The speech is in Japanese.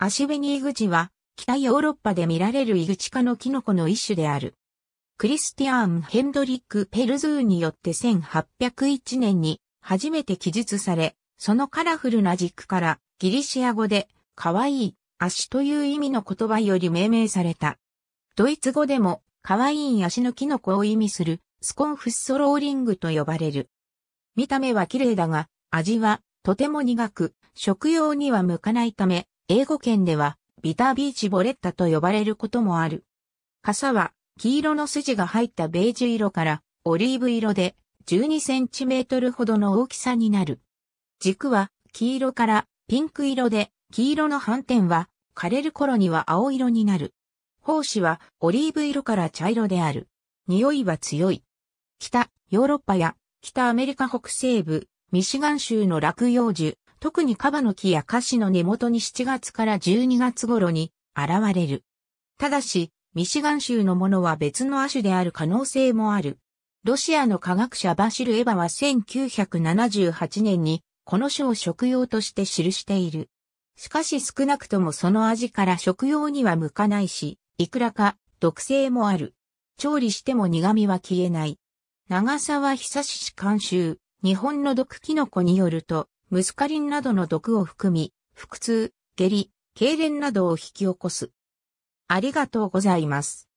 アシベニイグチは、北ヨーロッパで見られるイグチ科のキノコの一種である。クリスティアーン・ヘンドリック・ペルズーによって1801年に初めて記述され、そのカラフルな軸からギリシア語で可愛い足という意味の言葉より命名された。ドイツ語でも可愛い足のキノコを意味するスコンフッソローリングと呼ばれる。見た目は綺麗だが味はとても苦く食用には向かないため英語圏ではビタービーチボレッタと呼ばれることもある。傘は黄色の筋が入ったベージュ色からオリーブ色で12センチメートルほどの大きさになる。軸は黄色からピンク色で黄色の斑点は枯れる頃には青色になる。胞子はオリーブ色から茶色である。匂いは強い。北、ヨーロッパや北アメリカ北西部、ミシガン州の落葉樹、特にカバの木やカシの根元に7月から12月頃に現れる。ただし、ミシガン州のものは別の亜種である可能性もある。ロシアの科学者バシル・エバは1978年にこの種を食用として記している。しかし少なくともその味から食用には向かないし、いくらか毒性もある。調理しても苦味は消えない。長沢久志監修、日本の毒キノコによると、ムスカリンなどの毒を含み、腹痛、下痢、痙攣などを引き起こす。ありがとうございます。